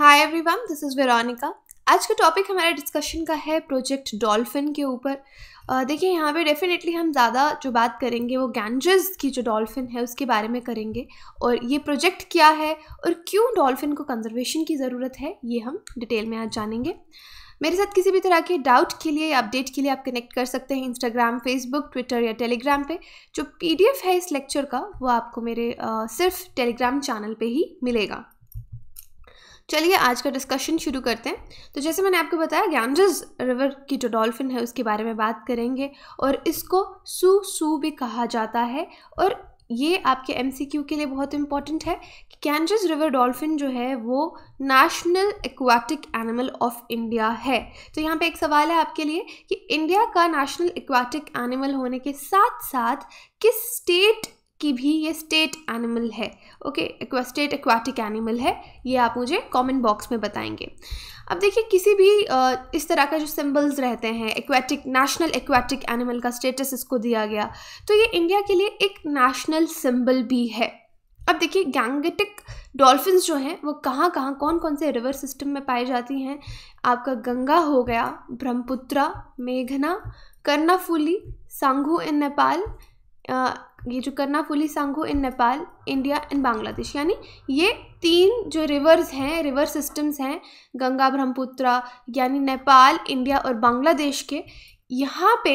hi everyone this is Veronica आज का topic हमारा डिस्कशन का है प्रोजेक्ट डॉल्फिन के ऊपर देखिए यहाँ पे डेफिनेटली हम ज़्यादा जो बात करेंगे वो गैंजेस की जो डॉल्फिन है उसके बारे में करेंगे और ये प्रोजेक्ट क्या है और क्यों डॉल्फिन को कंजर्वेशन की ज़रूरत है ये हम डिटेल में आज जानेंगे मेरे साथ किसी भी तरह के डाउट के लिए अपडेट के लिए आप कनेक्ट कर सकते हैं इंस्टाग्राम फेसबुक ट्विटर या टेलीग्राम पे जो पीडीएफ है इस लेक्चर का वो आपको मेरे आ, सिर्फ टेलीग्राम चैनल पे ही मिलेगा चलिए आज का डिस्कशन शुरू करते हैं तो जैसे मैंने आपको बताया गैंजस रिवर की जो डॉल्फिन है उसके बारे में बात करेंगे और इसको सू सू भी कहा जाता है और ये आपके एम के लिए बहुत इंपॉर्टेंट है कि कैंजस रिवर डॉल्फिन जो है वो national aquatic animal of India है तो यहाँ पे एक सवाल है आपके लिए कि इंडिया का नेशनल एक्वाटिक एनिमल होने के साथ साथ किस स्टेट की भी ये स्टेट एनिमल है okay okay, state aquatic animal है ये आप मुझे कमेंट बॉक्स में बताएंगे अब देखिए किसी भी इस तरह का जो सिंबल्स रहते हैं एक्वाटिक नेशनल एक्वाटिक एनिमल का स्टेटस इसको दिया गया तो ये इंडिया के लिए एक नेशनल सिंबल भी है अब देखिए गैंगेटिक डॉल्फिन्स जो हैं वो कहाँ कहाँ कौन कौन से रिवर सिस्टम में पाई जाती हैं आपका गंगा हो गया ब्रह्मपुत्रा मेघना कर्नाफुली सांघू इन नेपाल ये जो फुली सांगो in Nepal India and Bangladesh यानी ये तीन जो रिवर्स हैं रिवर सिस्टम्स हैं गंगा ब्रह्मपुत्रा यानी नेपाल इंडिया और बांग्लादेश के यहाँ पे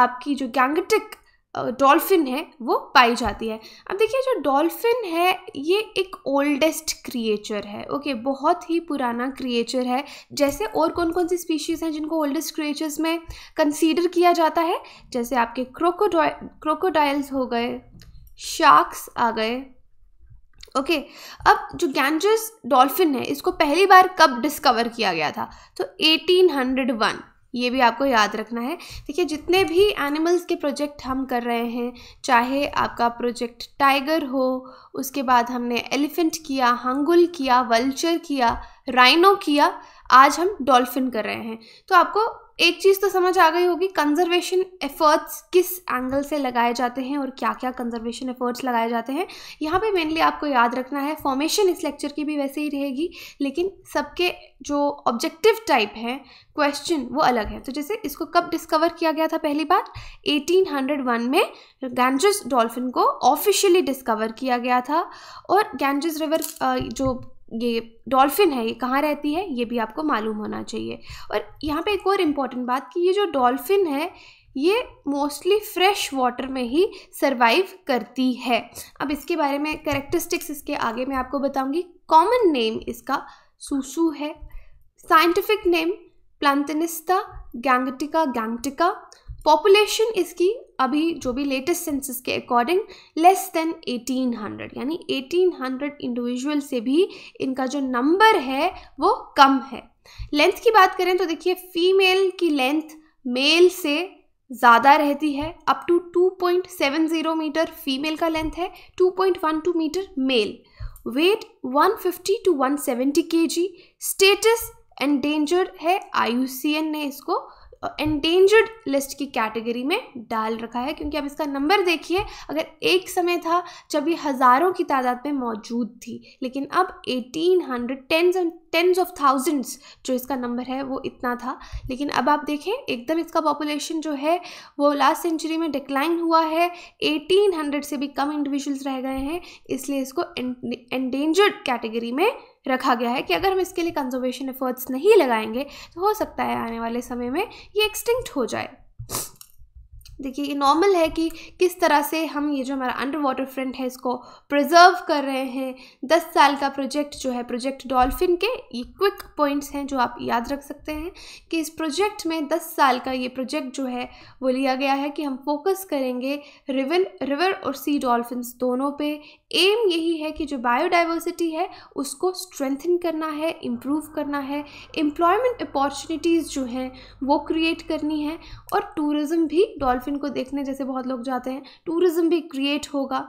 आपकी जो गैंगटिक डॉल्फिन है वो पाई जाती है अब देखिए जो डॉल्फिन है ये एक ओल्डेस्ट क्रिएचर है ओके बहुत ही पुराना क्रिएचर है जैसे और कौन कौन सी स्पीशीज़ हैं जिनको ओल्डेस्ट क्रिएचर्स में कंसीडर किया जाता है जैसे आपके क्रोकोडॉ क्रोकोडाइल्स हो गए शार्क्स आ गए ओके okay, अब जो गैंजस डॉल्फिन है इसको पहली बार कब डिस्कवर किया गया था तो 1801 ये भी आपको याद रखना है देखिए जितने भी एनिमल्स के प्रोजेक्ट हम कर रहे हैं चाहे आपका प्रोजेक्ट टाइगर हो उसके बाद हमने एलिफेंट किया हंगुल किया वल्चर किया राइनो किया आज हम डॉल्फिन कर रहे हैं तो आपको एक चीज़ तो समझ आ गई होगी कंजर्वेशन एफर्ट्स किस एंगल से लगाए जाते हैं और क्या क्या कंजर्वेशन एफर्ट्स लगाए जाते हैं यहाँ पे मेनली आपको याद रखना है फॉर्मेशन इस लेक्चर की भी वैसे ही रहेगी लेकिन सबके जो ऑब्जेक्टिव टाइप हैं क्वेश्चन वो अलग है तो जैसे इसको कब डिस्कवर किया गया था पहली बार 1801 में गैंजस डॉल्फिन को ऑफिशियली डिस्कवर किया गया था और गैंजस रिवर जो ये डॉल्फ़िन है ये कहाँ रहती है ये भी आपको मालूम होना चाहिए और यहाँ पे एक और इम्पॉर्टेंट बात कि ये जो डॉल्फ़िन है ये मोस्टली फ्रेश वाटर में ही सर्वाइव करती है अब इसके बारे में करेक्टरिस्टिक्स इसके आगे मैं आपको बताऊंगी कॉमन नेम इसका सूसू है scientific name Platanista gangetica gangetica population इसकी अभी जो भी लेटेस्ट सेंसिस के अकॉर्डिंग लेस देन 1800 यानी 1800 इंडिविजुअल से भी इनका जो नंबर है वो कम है लेंथ की बात करें तो देखिए फीमेल की लेंथ मेल से ज़्यादा रहती है अप टू 2.70 मीटर फीमेल का लेंथ है 2.12 metre male weight 150 to 170 KG status endangered है आईयूसीएन ने इसको एंडेंजर्ड लिस्ट की कैटेगरी में डाल रखा है क्योंकि अब इसका नंबर देखिए अगर एक समय था जब ये हज़ारों की तादाद में मौजूद थी लेकिन अब eighteen hundred tens and tens of thousands जो इसका नंबर है वो इतना था लेकिन अब आप देखें एकदम इसका पॉपुलेशन जो है वो लास्ट सेंचुरी में डिक्लाइन हुआ है हंड्रेड से भी कम इंडिविजुअल्स रह गए हैं इसलिए इसको एंडेंजर्ड कैटेगरी में रखा गया है कि अगर हम इसके लिए कंजर्वेशन एफर्ट्स नहीं लगाएंगे तो हो सकता है आने वाले समय में ये एक्सटिंक्ट हो जाए देखिए ये नॉर्मल है कि किस तरह से हम ये जो हमारा अंडर वाटर फ्रंट है इसको प्रिजर्व कर रहे हैं दस साल का प्रोजेक्ट जो है प्रोजेक्ट डॉल्फिन के ये क्विक पॉइंट्स हैं जो आप याद रख सकते हैं कि इस प्रोजेक्ट में दस साल का ये प्रोजेक्ट जो है वो लिया गया है कि हम फोकस करेंगे रिवन रिवर और सी डॉल्फिन दोनों पे एम यही है कि जो बायोडाइवर्सिटी है उसको स्ट्रेंथन करना है इम्प्रूव करना है एम्प्लॉयमेंट अपॉर्चुनिटीज़ जो हैं वो क्रिएट करनी है और टूरिज़म भी डॉल्फिन को देखने जैसे बहुत लोग जाते हैं टूरिज़म भी क्रिएट होगा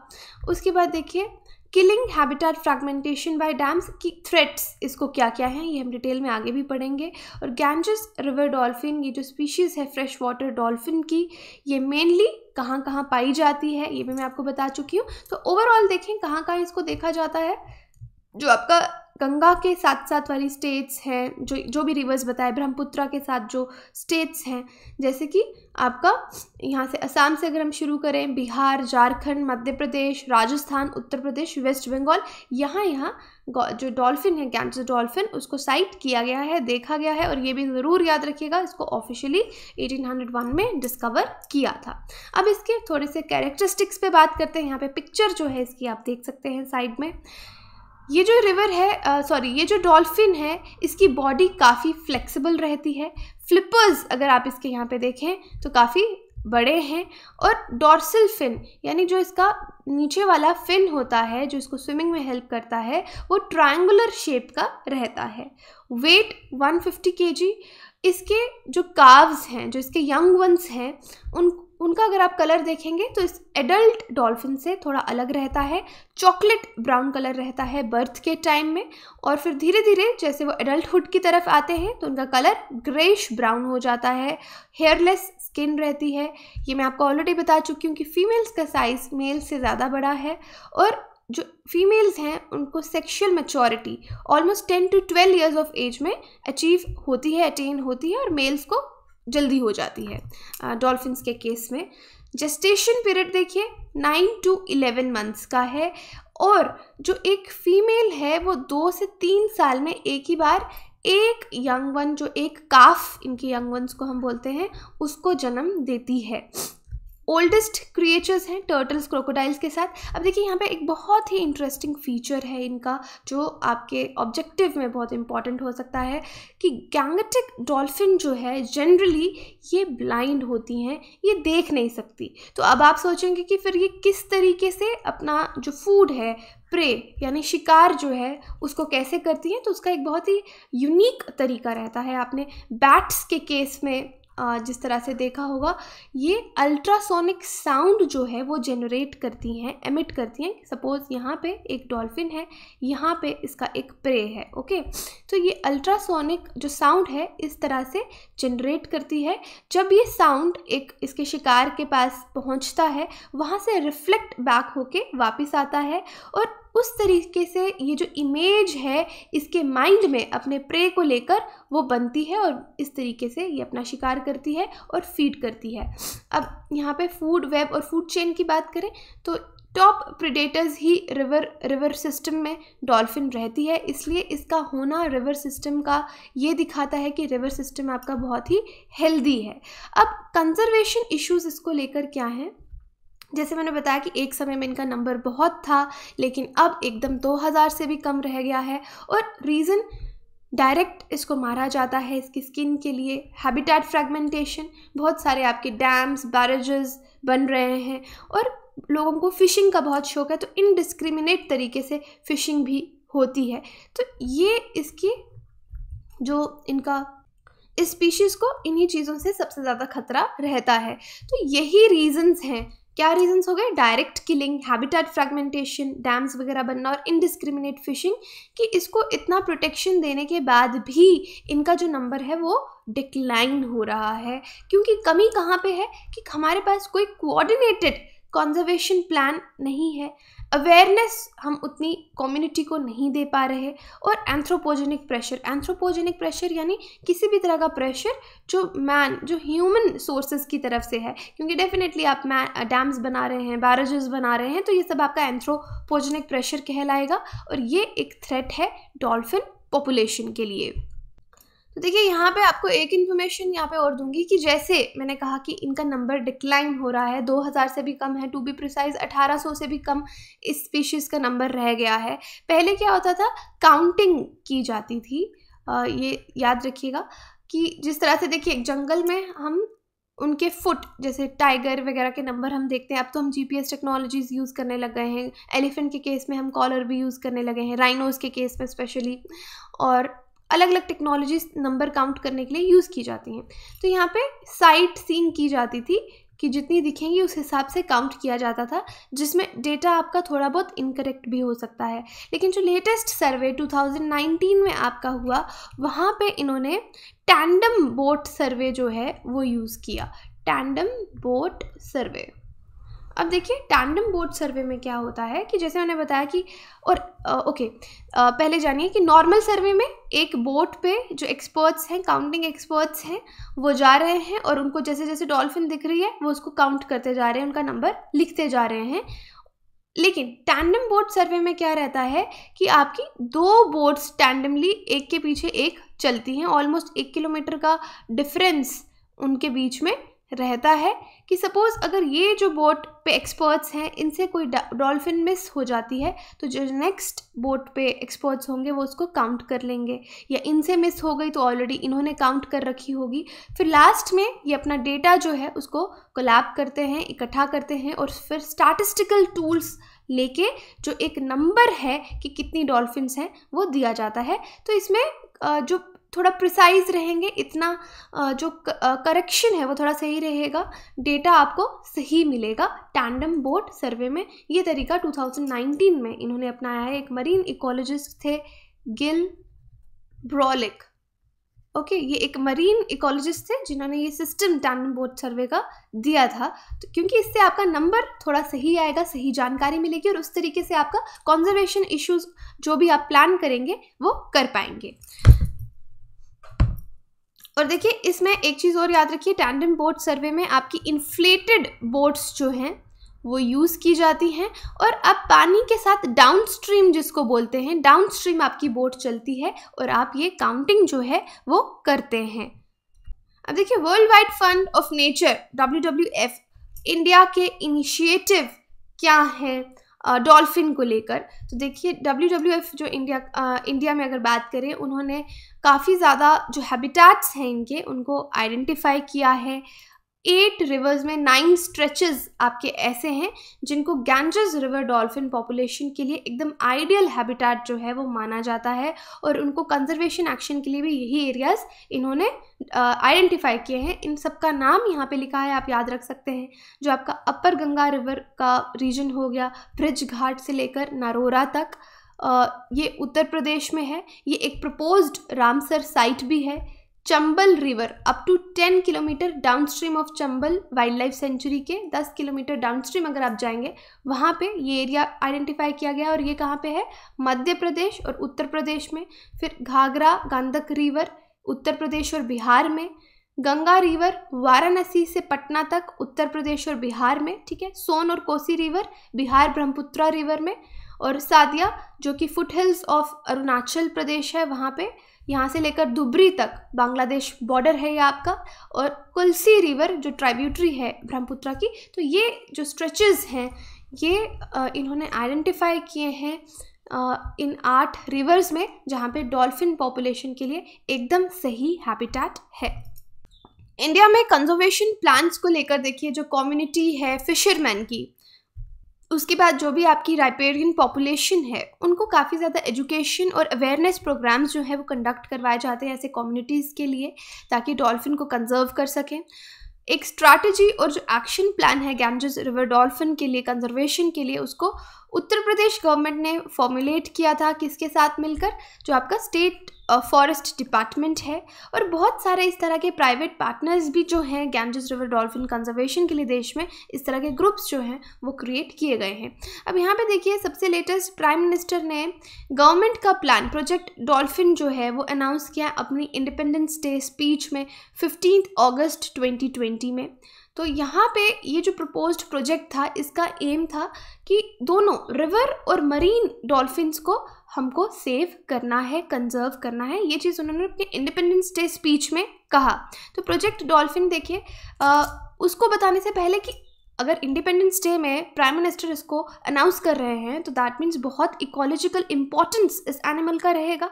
उसके बाद देखिए killing habitat fragmentation by dams की थ्रेट्स इसको क्या क्या है ये हम डिटेल में आगे भी पढ़ेंगे और गैंजस रिवर डॉल्फिन ये जो स्पीशीज़ है फ्रेश वाटर डॉल्फिन की ये मेनली कहाँ कहाँ पाई जाती है ये भी मैं आपको बता चुकी हूँ तो ओवरऑल देखें कहाँ कहाँ इसको देखा जाता है जो आपका गंगा के साथ साथ वाली स्टेट्स हैं जो जो भी रिवर्स बताए ब्रह्मपुत्रा के साथ जो स्टेट्स हैं जैसे कि आपका यहाँ से असम से अगर हम शुरू करें बिहार झारखंड मध्य प्रदेश राजस्थान उत्तर प्रदेश वेस्ट बंगाल यहाँ यहाँ जो डॉल्फिन है कैंसर डॉल्फिन उसको साइट किया गया है देखा गया है और ये भी ज़रूर याद रखिएगा इसको ऑफिशियली 1801 में डिस्कवर किया था अब इसके थोड़े से कैरेक्टरिस्टिक्स पे बात करते हैं यहाँ पे पिक्चर जो है इसकी आप देख सकते हैं साइड में ये जो रिवर है सॉरी ये जो डॉल्फिन है इसकी बॉडी काफ़ी फ्लेक्सिबल रहती है फ्लिपर्स अगर आप इसके यहाँ पे देखें तो काफ़ी बड़े हैं और डॉर्सल फिन यानी जो इसका नीचे वाला फिन होता है जो इसको स्विमिंग में हेल्प करता है वो ट्रायंगुलर शेप का रहता है वेट 150 फिफ्टी इसके जो काव्स हैं जो इसके यंग वंस हैं उन उनका अगर आप कलर देखेंगे तो इस एडल्ट डॉल्फिन से थोड़ा अलग रहता है चॉकलेट ब्राउन कलर रहता है बर्थ के टाइम में और फिर धीरे धीरे जैसे वो एडल्टहुड की तरफ आते हैं तो उनका कलर ग्रेश ब्राउन हो जाता है हेयरलेस स्किन रहती है ये मैं आपको ऑलरेडी बता चुकी हूँ कि फीमेल्स का साइज़ मेल से ज़्यादा बड़ा है और जो फीमेल्स हैं उनको sexual maturity almost ten to twelve years of age में अचीव होती है अटेन होती है और मेल्स को जल्दी हो जाती है डॉल्फिन्स के केस में जेस्टेशन पीरियड देखिए नाइन टू इलेवन मंथ्स का है और जो एक फीमेल है वो दो से तीन साल में एक ही बार एक यंग वन जो एक काफ इनके यंग वंस को हम बोलते हैं उसको जन्म देती है ओल्डेस्ट क्रिएचर्स हैं टर्टल्स क्रोकोडाइल्स के साथ अब देखिए यहाँ पे एक बहुत ही इंटरेस्टिंग फीचर है इनका जो आपके ऑब्जेक्टिव में बहुत इंपॉर्टेंट हो सकता है कि गैंगटिक डॉल्फिन जो है जनरली ये ब्लाइंड होती हैं ये देख नहीं सकती तो अब आप सोचेंगे कि फिर ये किस तरीके से अपना जो फूड है प्रे यानी शिकार जो है उसको कैसे करती हैं तो उसका एक बहुत ही यूनिक तरीका रहता है आपने बैट्स के केस में जिस तरह से देखा होगा ये अल्ट्रासोनिक साउंड जो है वो जनरेट करती हैं एमिट करती हैं सपोज़ यहाँ पे एक डॉल्फिन है यहाँ पे इसका एक प्रे है ओके तो ये अल्ट्रासोनिक जो साउंड है इस तरह से जनरेट करती है जब ये साउंड एक इसके शिकार के पास पहुँचता है वहाँ से रिफ्लेक्ट बैक होके वापस आता है और उस तरीके से ये जो इमेज है इसके माइंड में अपने प्रे को लेकर वो बनती है और इस तरीके से ये अपना शिकार करती है और फीड करती है अब यहाँ पे फूड वेब और फूड चेन की बात करें तो टॉप प्रिडेटर्स ही रिवर रिवर सिस्टम में डॉल्फिन रहती है इसलिए इसका होना रिवर सिस्टम का ये दिखाता है कि रिवर सिस्टम आपका बहुत ही हेल्दी है अब कंजर्वेशन इश्यूज इसको लेकर क्या हैं जैसे मैंने बताया कि एक समय में इनका नंबर बहुत था लेकिन अब एकदम 2000 से भी कम रह गया है और रीज़न डायरेक्ट इसको मारा जाता है इसकी स्किन के लिए हैबिटेट फ्रेगमेंटेशन बहुत सारे आपके डैम्स बैरेजेस बन रहे हैं और लोगों को फ़िशिंग का बहुत शौक है तो इनडिस्क्रिमिनेट तरीके से फ़िशिंग भी होती है तो ये इसकी जो इनका इस स्पीशीज़ को इन्हीं चीज़ों से सबसे ज़्यादा खतरा रहता है तो यही रीज़न्स हैं क्या रीजंस हो गए direct killing habitat fragmentation dams वगैरह बनना और इनडिस्क्रिमिनेट फिशिंग कि इसको इतना प्रोटेक्शन देने के बाद भी इनका जो नंबर है वो डिक्लाइन हो रहा है क्योंकि कमी कहाँ पे है कि हमारे पास कोई कोऑर्डिनेटेड कॉन्जर्वेशन प्लान नहीं है अवेयरनेस हम उतनी कम्युनिटी को नहीं दे पा रहे और एंथ्रोपोजेनिक प्रेशर एंथ्रोपोजेनिक प्रेशर यानी किसी भी तरह का प्रेशर जो मैन जो ह्यूमन सोर्सेज की तरफ से है क्योंकि डेफिनेटली आप मैन डैम्स बना रहे हैं बैरेजेस बना रहे हैं तो ये सब आपका एंथ्रोपोजेनिक प्रेशर कहलाएगा और ये एक थ्रेट है डॉल्फिन पॉपुलेशन के लिए तो देखिए यहाँ पे आपको एक इन्फॉर्मेशन यहाँ पे और दूंगी कि जैसे मैंने कहा कि इनका नंबर डिक्लाइन हो रहा है 2000 से भी कम है टू बी प्रिसाइज 1800 से भी कम इस स्पीशीज़ का नंबर रह गया है पहले क्या होता था काउंटिंग की जाती थी आ, ये याद रखिएगा कि जिस तरह से देखिए जंगल में हम उनके फुट जैसे टाइगर वगैरह के नंबर हम देखते हैं अब तो हम जीपीएस टेक्नोलॉजीज़ यूज़ करने लग गए हैं एलिफेंट के केस में हम कॉलर भी यूज़ करने लगे हैं राइनोज़ के केस में स्पेशली और अलग अलग टेक्नोलॉजीज नंबर काउंट करने के लिए यूज़ की जाती हैं तो यहाँ पे साइट सीन की जाती थी कि जितनी दिखेंगी उस हिसाब से काउंट किया जाता था जिसमें डेटा आपका थोड़ा बहुत इनकरेक्ट भी हो सकता है लेकिन जो लेटेस्ट सर्वे 2019 में आपका हुआ वहाँ पे इन्होंने टैंडम बोट सर्वे जो है वो यूज़ किया टैंडम बोट सर्वे अब देखिए टैंडम बोर्ड सर्वे में क्या होता है कि जैसे मैंने बताया कि और आ, ओके आ, पहले जानिए कि नॉर्मल सर्वे में एक बोट पे जो एक्सपर्ट्स हैं काउंटिंग एक्सपर्ट्स हैं वो जा रहे हैं और उनको जैसे जैसे डॉल्फिन दिख रही है वो उसको काउंट करते जा रहे हैं उनका नंबर लिखते जा रहे हैं लेकिन टैंडम बोट सर्वे में क्या रहता है कि आपकी दो बोट्स टैंडमली एक के पीछे एक चलती हैं ऑलमोस्ट एक किलोमीटर का डिफरेंस उनके बीच में रहता है कि सपोज़ अगर ये जो बोट पे एक्सपर्ट्स हैं इनसे कोई डॉल्फिन मिस हो जाती है तो जो नेक्स्ट बोट पे एक्सपर्ट्स होंगे वो उसको काउंट कर लेंगे या इनसे मिस हो गई तो ऑलरेडी इन्होंने काउंट कर रखी होगी फिर लास्ट में ये अपना डेटा जो है उसको कोलैप करते हैं इकट्ठा करते हैं और फिर स्टैटिस्टिकल टूल्स लेके जो एक नंबर है कि कितनी डॉल्फिन हैं वो दिया जाता है तो इसमें जो थोड़ा प्रिसाइज रहेंगे इतना जो करेक्शन है वो थोड़ा सही रहेगा डेटा आपको सही मिलेगा टैंडम बोट सर्वे में ये तरीका 2019 में इन्होंने अपनाया है एक मरीन इकोलॉजिस्ट थे गिल ब्रॉलिक ओके okay, ये एक मरीन इकोलॉजिस्ट थे जिन्होंने ये सिस्टम टैंडम बोर्ड सर्वे का दिया था तो क्योंकि इससे आपका नंबर थोड़ा सही आएगा सही जानकारी मिलेगी और उस तरीके से आपका कॉन्जर्वेशन इश्यूज जो भी आप प्लान करेंगे वो कर पाएंगे और देखिए इसमें एक चीज़ और याद रखिए टैंडम बोट सर्वे में आपकी इन्फ्लेटेड बोट्स जो हैं वो यूज़ की जाती हैं और अब पानी के साथ डाउन स्ट्रीम जिसको बोलते हैं डाउन स्ट्रीम आपकी बोट चलती है और आप ये काउंटिंग जो है वो करते हैं अब देखिए World Wide Fund of Nature W India के इनिशिएटिव क्या हैं डॉल्फिन को लेकर तो देखिए डब्ल्यू जो इंडिया आ, इंडिया में अगर बात करें उन्होंने काफ़ी ज़्यादा जो हैबिटेट्स हैं इनके उनको आइडेंटिफाई किया है एट रिवर्स में नाइन स्ट्रेचेस आपके ऐसे हैं जिनको गैंजस रिवर डॉल्फिन पॉपुलेशन के लिए एकदम आइडियल हैबिटेट जो है वो माना जाता है और उनको कंजर्वेशन एक्शन के लिए भी यही एरियाज इन्होंने आइडेंटिफाई किए हैं इन सब का नाम यहाँ पे लिखा है आप याद रख सकते हैं जो आपका अपर गंगा रिवर का रीजन हो गया ब्रिज घाट से लेकर नारोरा तक uh, ये उत्तर प्रदेश में है ये एक प्रपोज्ड रामसर साइट भी है Chambal river up to ten kilometre downstream of Chambal wild life sanctuary के दस किलोमीटर डाउनस्ट्रीम अगर आप जाएंगे वहाँ पे ये एरिया आइडेंटिफाई किया गया और ये कहाँ पे है मध्य प्रदेश और उत्तर प्रदेश में फिर घाघरा गांधक रिवर उत्तर प्रदेश और बिहार में गंगा रिवर वाराणसी से पटना तक उत्तर प्रदेश और बिहार में ठीक है सोन और कोसी रिवर बिहार ब्रह्मपुत्रा रिवर में और सादिया जो कि foot hills of Arunachal Pradesh है वहाँ पे यहाँ से लेकर दुबरी तक बांग्लादेश बॉर्डर है ये आपका और कुलसी रिवर जो ट्राइब्यूटरी है ब्रह्मपुत्रा की तो ये जो स्ट्रेचेस हैं ये इन्होंने आइडेंटिफाई किए हैं इन आठ रिवर्स में जहाँ पे डॉल्फिन पॉपुलेशन के लिए एकदम सही हैबिटेट है इंडिया में कंजर्वेशन प्लान्स को लेकर देखिए जो कम्युनिटी है फिशरमैन की उसके बाद जो भी आपकी राइपेरियन पॉपुलेशन है उनको काफ़ी ज़्यादा एजुकेशन और अवेयरनेस प्रोग्राम्स जो है वो कंडक्ट करवाए जाते हैं ऐसे कम्युनिटीज़ के लिए ताकि डॉल्फिन को कंजर्व कर सकें एक स्ट्रैटेजी और जो एक्शन प्लान है गैमजेस रिवर डॉल्फिन के लिए कंजर्वेशन के लिए उसको उत्तर प्रदेश गवर्नमेंट ने फॉर्मुलेट किया था किसके साथ मिलकर जो आपका स्टेट फॉरेस्ट डिपार्टमेंट है और बहुत सारे इस तरह के प्राइवेट पार्टनर्स भी जो हैं गैंजस रिवर डॉल्फिन कंजर्वेशन के लिए देश में इस तरह के ग्रुप्स जो हैं वो क्रिएट किए गए हैं अब यहाँ पे देखिए सबसे लेटेस्ट प्राइम मिनिस्टर ने गवर्नमेंट का प्लान प्रोजेक्ट डॉल्फिन जो है वो अनाउंस किया अपनी इंडिपेंडेंस डे स्पीच में फिफ्टीन अगस्त ट्वेंटी में तो यहाँ पे ये जो प्रपोज्ड प्रोजेक्ट था इसका एम था कि दोनों रिवर और मरीन डॉल्फिन्स को हमको सेव करना है कंजर्व करना है ये चीज़ उन्होंने अपने इंडिपेंडेंस डे स्पीच में कहा तो प्रोजेक्ट डॉल्फिन देखिए उसको बताने से पहले कि अगर इंडिपेंडेंस डे में प्राइम मिनिस्टर इसको अनाउंस कर रहे हैं तो दैट मीन्स बहुत इकोलॉजिकल इम्पॉर्टेंस इस एनिमल का रहेगा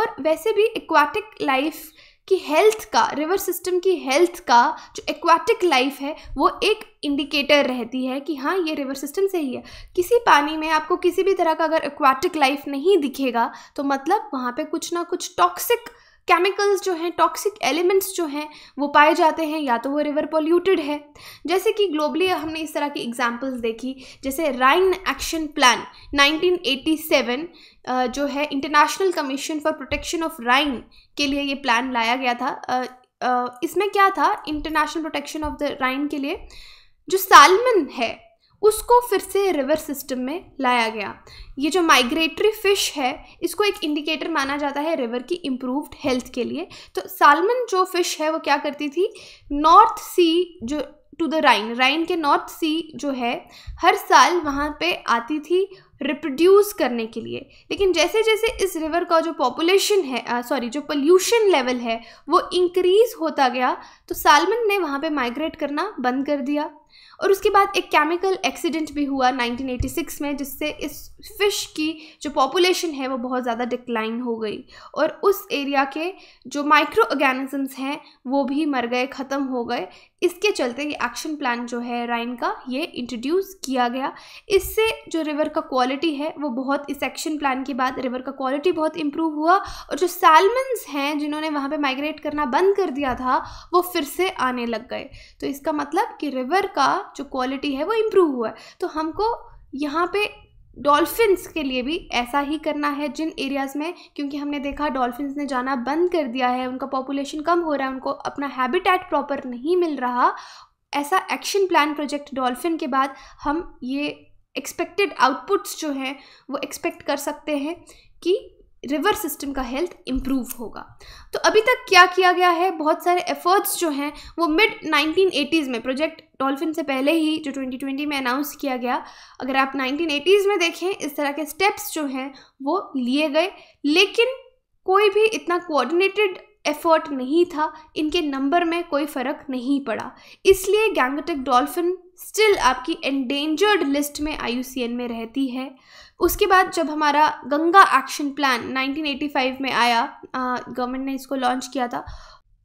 और वैसे भी एक्वाटिक लाइफ की हेल्थ का रिवर सिस्टम की हेल्थ का जो एक्वाटिक लाइफ है वो एक इंडिकेटर रहती है कि हाँ ये रिवर सिस्टम सही है किसी पानी में आपको किसी भी तरह का अगर एक्वाटिक लाइफ नहीं दिखेगा तो मतलब वहाँ पे कुछ ना कुछ टॉक्सिक केमिकल्स जो हैं टॉक्सिक एलिमेंट्स जो हैं वो पाए जाते हैं या तो वो रिवर पोल्यूटेड है जैसे कि ग्लोबली हमने इस तरह की एग्जांपल्स देखी जैसे राइन एक्शन प्लान 1987 जो है International Commission for Protection of Rhine के लिए ये प्लान लाया गया था इसमें क्या था International Protection of the Rhine के लिए जो सालमन है उसको फिर से रिवर सिस्टम में लाया गया ये जो माइग्रेटरी फिश है इसको एक इंडिकेटर माना जाता है रिवर की इम्प्रूव्ड हेल्थ के लिए तो सालमन जो फिश है वो क्या करती थी नॉर्थ सी जो टू द राइन राइन के नॉर्थ सी जो है हर साल वहाँ पे आती थी रिप्रोड्यूस करने के लिए लेकिन जैसे जैसे इस रिवर का जो पॉपुलेशन है सॉरी जो पोल्यूशन लेवल है वो इंक्रीज़ होता गया तो सालमन ने वहाँ पे माइग्रेट करना बंद कर दिया और उसके बाद एक केमिकल एक्सीडेंट भी हुआ 1986 में जिससे इस फ़िश की जो पॉपुलेशन है वो बहुत ज़्यादा डिक्लाइन हो गई और उस एरिया के जो माइक्रो ऑर्गेनिजम्स हैं वो भी मर गए ख़त्म हो गए इसके चलते ये एक्शन प्लान जो है राइन का ये इंट्रोड्यूस किया गया इससे जो रिवर का क्वालिटी है वो बहुत इस एक्शन प्लान के बाद रिवर का क्वालिटी बहुत इम्प्रूव हुआ और जो सैलमन्स हैं जिन्होंने वहाँ पर माइग्रेट करना बंद कर दिया था वो फिर से आने लग गए तो इसका मतलब कि रिवर का जो क्वालिटी है वो इम्प्रूव हुआ है तो हमको यहाँ पे डॉल्फिन्स के लिए भी ऐसा ही करना है जिन एरियाज़ में क्योंकि हमने देखा डॉल्फिन्स ने जाना बंद कर दिया है उनका पॉपुलेशन कम हो रहा है उनको अपना हैबिटेट प्रॉपर नहीं मिल रहा ऐसा एक्शन प्लान प्रोजेक्ट डॉल्फिन के बाद हम ये एक्सपेक्टेड आउटपुट्स जो हैं वो एक्सपेक्ट कर सकते हैं कि रिवर सिस्टम का हेल्थ इम्प्रूव होगा तो अभी तक क्या किया गया है बहुत सारे एफर्ट्स जो हैं वो मिड 1980s में प्रोजेक्ट डॉल्फिन से पहले ही जो 2020 में अनाउंस किया गया अगर आप 1980s में देखें इस तरह के स्टेप्स जो हैं वो लिए गए लेकिन कोई भी इतना कोऑर्डिनेटेड एफर्ट नहीं था इनके नंबर में कोई फ़र्क नहीं पड़ा इसलिए गैंगटिक डॉल्फिन स्टिल आपकी एंडेंजर्ड लिस्ट में आई में रहती है उसके बाद जब हमारा गंगा एक्शन प्लान 1985 में आया गवर्नमेंट ने इसको लॉन्च किया था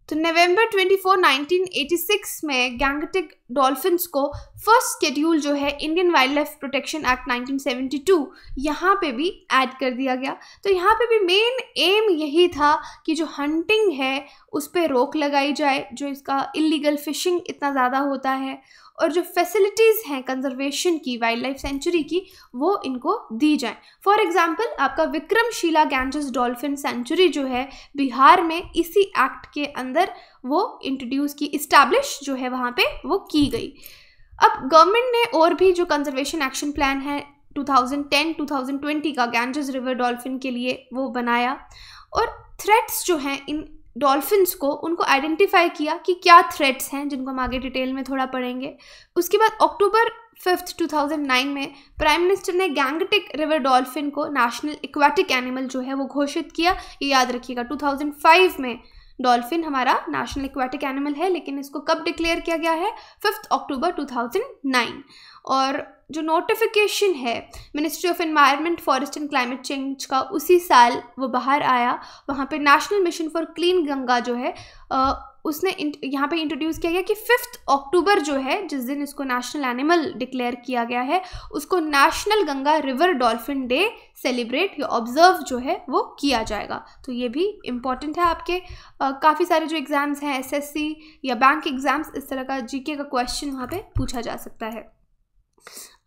तो नवंबर 24, 1986 में गैंगटिक डॉल्फिन्स को फर्स्ट स्केड्यूल जो है Indian wildlife protection act 1972 यहाँ पर भी ऐड कर दिया गया तो यहाँ पे भी मेन एम यही था कि जो हंटिंग है उस पर रोक लगाई जाए जो इसका इलीगल फिशिंग इतना ज़्यादा होता है और जो फैसिलिटीज़ हैं कंजर्वेशन की वाइल्ड लाइफ सेंचुरी की वो इनको दी जाए फॉर एग्जाम्पल आपका विक्रमशिला गैंजस डॉल्फिन सेंचुरी जो है बिहार में इसी एक्ट के अंदर वो इंट्रोड्यूस की इस्टेब्लिश जो है वहाँ पर वो की गई अब गवर्नमेंट ने और भी जो कंजर्वेशन एक्शन प्लान है 2010-2020 का गैंजस रिवर डॉल्फिन के लिए वो बनाया और थ्रेट्स जो हैं इन डॉल्फिन्स को उनको आइडेंटिफाई किया कि क्या थ्रेट्स हैं जिनको हम आगे डिटेल में थोड़ा पढ़ेंगे उसके बाद अक्टूबर फिफ्थ 2009 में प्राइम मिनिस्टर ने गैंगटिक रिवर डॉल्फिन को नेशनल इक्वाटिक एनिमल जो है वो घोषित किया ये याद रखिएगा 2005 में डॉल्फिन हमारा नेशनल इक्वाटिक एनिमल है लेकिन इसको कब डिक्लेयर किया गया है फिफ्थ अक्टूबर 2009 और जो नोटिफिकेशन है Ministry of Environment Forest and Climate Change का उसी साल वो बाहर आया वहाँ पे National Mission for Clean Ganga जो है आ, उसने यहाँ पे इंट्रोड्यूस किया गया कि फिफ्थ अक्टूबर जो है जिस दिन इसको नेशनल एनिमल डिक्लेयर किया गया है उसको national Ganga river dolphin day celebrate या ऑब्जर्व जो है वो किया जाएगा तो ये भी इम्पॉर्टेंट है आपके काफ़ी सारे जो एग्ज़ाम्स हैं एसएससी या बैंक एग्ज़ाम्स इस तरह का जीके का क्वेश्चन वहाँ पर पूछा जा सकता है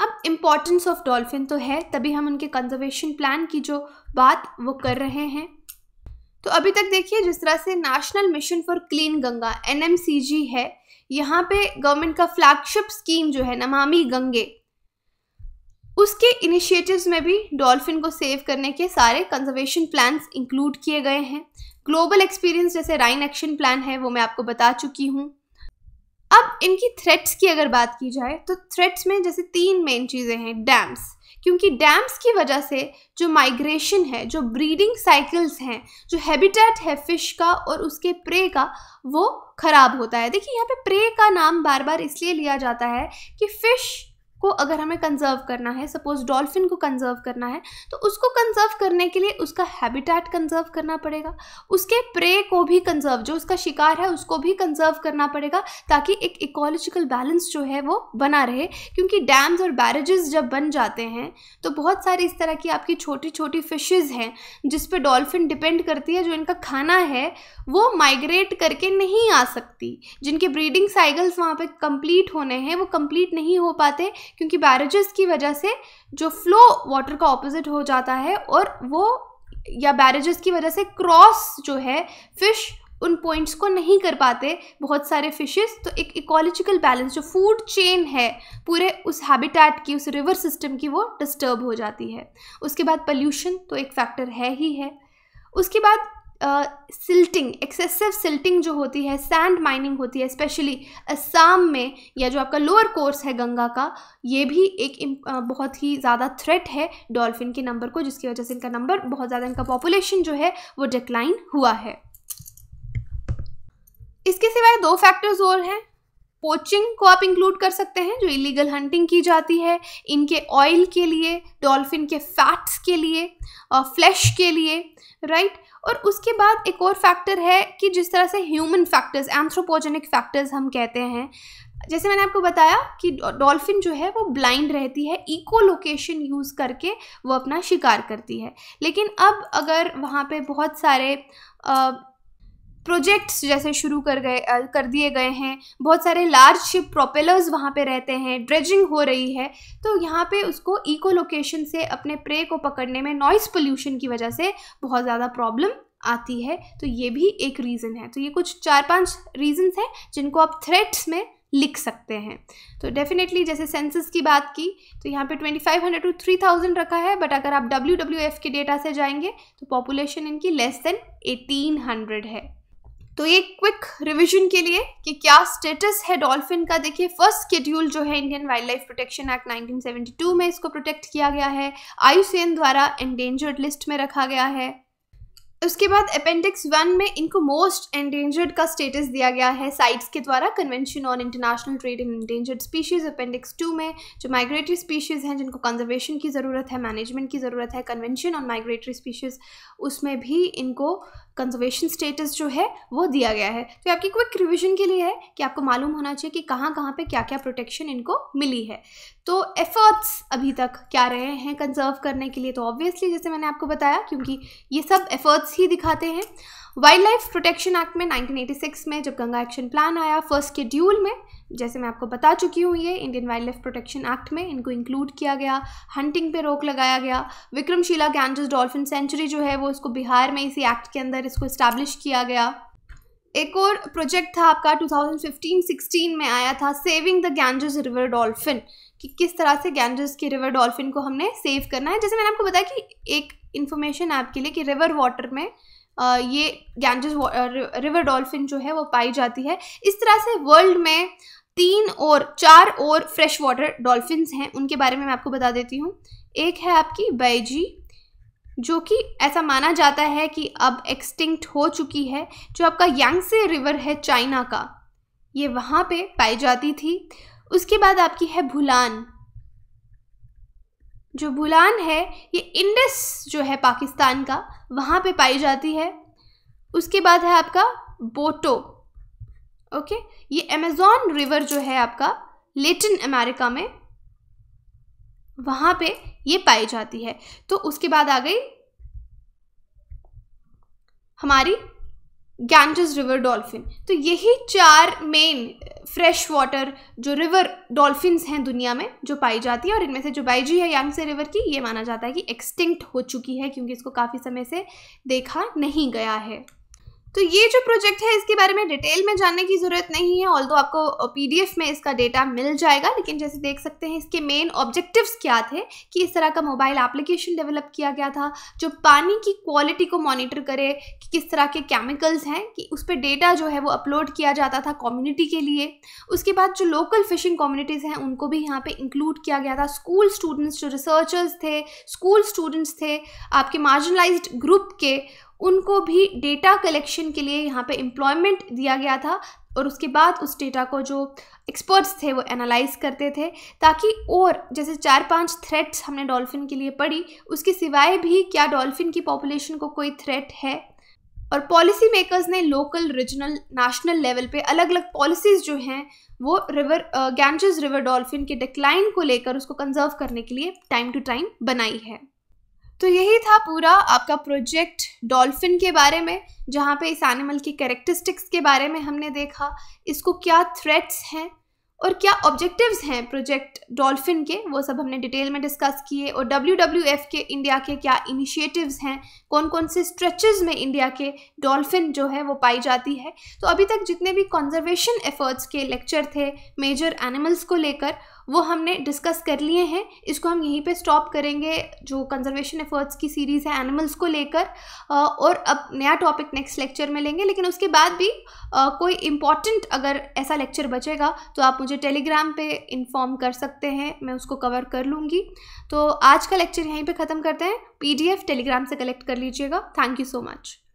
अब इम्पॉर्टेंस ऑफ डॉल्फिन तो है तभी हम उनके कंजर्वेशन प्लान की जो बात वो कर रहे हैं तो अभी तक देखिए जिस तरह से National Mission for Clean Ganga एन है यहाँ पे गवर्नमेंट का फ्लैगशिप स्कीम जो है नमामि गंगे उसके इनिशिएटिव्स में भी डॉल्फिन को सेव करने के सारे कंजर्वेशन प्लान्स इंक्लूड किए गए हैं ग्लोबल एक्सपीरियंस जैसे राइन एक्शन प्लान है वो मैं आपको बता चुकी हूँ अब इनकी थ्रेट्स की अगर बात की जाए तो थ्रेट्स में जैसे तीन मेन चीज़ें हैं डैम्स क्योंकि डैम्स की वजह से जो माइग्रेशन है जो ब्रीडिंग साइकिल्स हैं जो हैबिटेट है फ़िश का और उसके प्रे का वो ख़राब होता है देखिए यहाँ पे प्रे का नाम बार बार इसलिए लिया जाता है कि फ़िश को अगर हमें कंजर्व करना है सपोज डॉल्फिन को कंजर्व करना है तो उसको कंजर्व करने के लिए उसका हैबिटेट कंजर्व करना पड़ेगा उसके प्रे को भी कंजर्व जो उसका शिकार है उसको भी कंजर्व करना पड़ेगा ताकि एक इकोलॉजिकल बैलेंस जो है वो बना रहे क्योंकि डैम्स और बैरेजेस जब बन जाते हैं तो बहुत सारी इस तरह की आपकी छोटी छोटी फिशेज़ हैं जिस पर डॉल्फिन डिपेंड करती है जो इनका खाना है वो माइग्रेट करके नहीं आ सकती जिनके ब्रीडिंग साइकिल्स वहाँ पर कंप्लीट होने हैं वो कंप्लीट नहीं हो पाते क्योंकि बैरेजेस की वजह से जो फ्लो वाटर का ऑपोजिट हो जाता है और वो या बैरेजेस की वजह से क्रॉस जो है फिश उन पॉइंट्स को नहीं कर पाते बहुत सारे फिशेस तो एक इकोलॉजिकल बैलेंस जो फूड चेन है पूरे उस हैबिटेट की उस रिवर सिस्टम की वो डिस्टर्ब हो जाती है उसके बाद पल्यूशन तो एक फैक्टर है ही है उसके बाद सिल्टिंग एक्सेसिव सिल्टिंग जो होती है सैंड माइनिंग होती है स्पेशली असम में या जो आपका लोअर कोर्स है गंगा का ये भी एक बहुत ही ज़्यादा थ्रेट है डॉल्फिन के नंबर को जिसकी वजह से इनका नंबर बहुत ज़्यादा इनका पॉपुलेशन जो है वो डिक्लाइन हुआ है इसके सिवाय दो फैक्टर्स और हैं पोचिंग को आप इंक्लूड कर सकते हैं जो इलीगल हंटिंग की जाती है इनके ऑयल के लिए डॉल्फिन के फैट्स के लिए फ्लैश के लिए राइट और उसके बाद एक और फैक्टर है कि जिस तरह से ह्यूमन फैक्टर्स एंथ्रोपोजेनिक फैक्टर्स हम कहते हैं जैसे मैंने आपको बताया कि डॉल्फिन जो है वो ब्लाइंड रहती है इको लोकेशन यूज़ करके वो अपना शिकार करती है लेकिन अब अगर वहाँ पे बहुत सारे आ, प्रोजेक्ट्स जैसे शुरू कर गए कर दिए गए हैं बहुत सारे लार्ज शिप प्रोपेलर्स वहाँ पे रहते हैं ड्रेजिंग हो रही है तो यहाँ पे उसको इको लोकेशन से अपने प्रे को पकड़ने में नॉइस पोल्यूशन की वजह से बहुत ज़्यादा प्रॉब्लम आती है तो ये भी एक रीज़न है तो ये कुछ चार पांच रीजंस हैं जिनको आप थ्रेट्स में लिख सकते हैं तो डेफिनेटली जैसे सेंसस की बात की तो यहाँ पे 2500 टू 3000 रखा है बट अगर आप डब्ल्यू के डेटा से जाएंगे तो पॉपुलेशन इनकी लेस देन 1800 है तो ये क्विक रिवीजन के लिए कि क्या स्टेटस है डॉल्फिन का देखिए फर्स्ट स्केड्यूल जो है Indian wildlife protection act 1972 में इसको प्रोटेक्ट किया गया है आयुसेन द्वारा एंडेंजर्ड लिस्ट में रखा गया है उसके बाद अपेंडिक्स वन में इनको मोस्ट एंडेंजर्ड का स्टेटस दिया गया है साइट्स के द्वारा Convention on International Trade in Endangered Species Appendix two में जो माइग्रेटरी स्पीशीज़ हैं जिनको कंजर्वेशन की ज़रूरत है मैनेजमेंट की ज़रूरत है कन्वेंशन ऑन माइग्रेटरी स्पीशीज़ उसमें भी इनको कंजर्वेशन स्टेटस जो है वो दिया गया है तो आपकी क्विक रिविजन के लिए है कि आपको मालूम होना चाहिए कि कहाँ कहाँ पे क्या क्या प्रोटेक्शन इनको मिली है तो एफर्ट्स अभी तक क्या रहे हैं कंजर्व करने के लिए तो ऑब्वियसली जैसे मैंने आपको बताया क्योंकि ये सब एफर्ट्स ही दिखाते हैं वाइल्ड लाइफ प्रोटेक्शन एक्ट में 1986 में जब गंगा एक्शन प्लान आया फर्स्ट शेड्यूल में जैसे मैं आपको बता चुकी हूँ ये Indian wildlife protection act में इनको इंक्लूड किया गया हंटिंग पे रोक लगाया गया विक्रमशिला गैंजस डॉल्फिन सेंचुरी जो है वो इसको बिहार में इसी एक्ट के अंदर इसको इस्टेब्लिश किया गया एक और प्रोजेक्ट था आपका 2015-16 में आया था saving the Ganges river dolphin कि किस तरह से गैंजेस के रिवर डॉल्फिन को हमने सेव करना है जैसे मैंने आपको बताया कि एक इन्फॉर्मेशन आपके लिए कि रिवर वाटर में ये गैंजेस रिवर डॉल्फिन जो है वो पाई जाती है इस तरह से वर्ल्ड में तीन और चार और फ्रेश वाटर डॉल्फिन्स हैं उनके बारे में मैं आपको बता देती हूँ एक है आपकी बैजी जो कि ऐसा माना जाता है कि अब एक्सटिंक्ट हो चुकी है जो आपका यांगसे रिवर है चाइना का ये वहाँ पे पाई जाती थी उसके बाद आपकी है भूलान जो भूलान है ये इंडस जो है पाकिस्तान का वहाँ पे पाई जाती है उसके बाद है आपका बोटो ओके ये अमेजोन रिवर जो है आपका लेटिन अमेरिका में वहां पे ये पाई जाती है तो उसके बाद आ गई हमारी गैंजेस रिवर डॉल्फिन तो यही चार मेन फ्रेश वाटर जो रिवर डॉल्फिन्स हैं दुनिया में जो पाई जाती है और इनमें से जो बाइजी है यांगसे रिवर की ये माना जाता है कि एक्सटिंक्ट हो चुकी है क्योंकि इसको काफ़ी समय से देखा नहीं गया है तो ये जो प्रोजेक्ट है इसके बारे में डिटेल में जानने की ज़रूरत नहीं है ऑल दो आपको पीडीएफ में इसका डेटा मिल जाएगा लेकिन जैसे देख सकते हैं इसके मेन ऑब्जेक्टिव्स क्या थे कि इस तरह का मोबाइल एप्लीकेशन डेवलप किया गया था जो पानी की क्वालिटी को मॉनिटर करे कि किस तरह के केमिकल्स हैं कि उस पर डेटा जो है वो अपलोड किया जाता था कम्युनिटी के लिए उसके बाद जो लोकल फिशिंग कम्युनिटीज़ हैं उनको भी यहाँ पर इंक्लूड किया गया था स्कूल स्टूडेंट्स जो रिसर्चर्स थे स्कूल स्टूडेंट्स थे आपके मार्जिनलाइज्ड ग्रुप के उनको भी डेटा कलेक्शन के लिए यहाँ पे एम्प्लॉयमेंट दिया गया था और उसके बाद उस डेटा को जो एक्सपर्ट्स थे वो एनालाइज करते थे ताकि और जैसे चार पांच थ्रेट्स हमने डॉल्फिन के लिए पढ़ी उसके सिवाय भी क्या डॉल्फिन की पॉपुलेशन को कोई थ्रेट है और पॉलिसी मेकर्स ने लोकल रीजनल नेशनल लेवल पे अलग अलग पॉलिसीज़ जो हैं वो रिवर गैंजेस रिवर डॉल्फिन के डिक्लाइन को लेकर उसको कंजर्व करने के लिए टाइम टू टाइम बनाई है तो यही था पूरा आपका प्रोजेक्ट डॉल्फिन के बारे में जहाँ पे इस एनिमल के करेक्टरिस्टिक्स के बारे में हमने देखा इसको क्या थ्रेट्स हैं और क्या ऑब्जेक्टिव्स हैं प्रोजेक्ट डॉल्फिन के वो सब हमने डिटेल में डिस्कस किए और डब्ल्यू के इंडिया के क्या इनिशिएटिव्स हैं कौन कौन से स्ट्रेचेस में इंडिया के डॉल्फिन जो है वो पाई जाती है तो अभी तक जितने भी कॉन्जर्वेशन एफर्ट्स के लेक्चर थे मेजर एनिमल्स को लेकर वो हमने डिस्कस कर लिए हैं इसको हम यहीं पे स्टॉप करेंगे जो कंजर्वेशन एफर्ट्स की सीरीज़ है एनिमल्स को लेकर और अब नया टॉपिक नेक्स्ट लेक्चर में लेंगे लेकिन उसके बाद भी आ, कोई इम्पॉर्टेंट अगर ऐसा लेक्चर बचेगा तो आप मुझे टेलीग्राम पे इन्फॉर्म कर सकते हैं मैं उसको कवर कर लूँगी तो आज का लेक्चर यहीं पर ख़त्म करते हैं पी टेलीग्राम से कलेक्ट कर लीजिएगा थैंक यू सो मच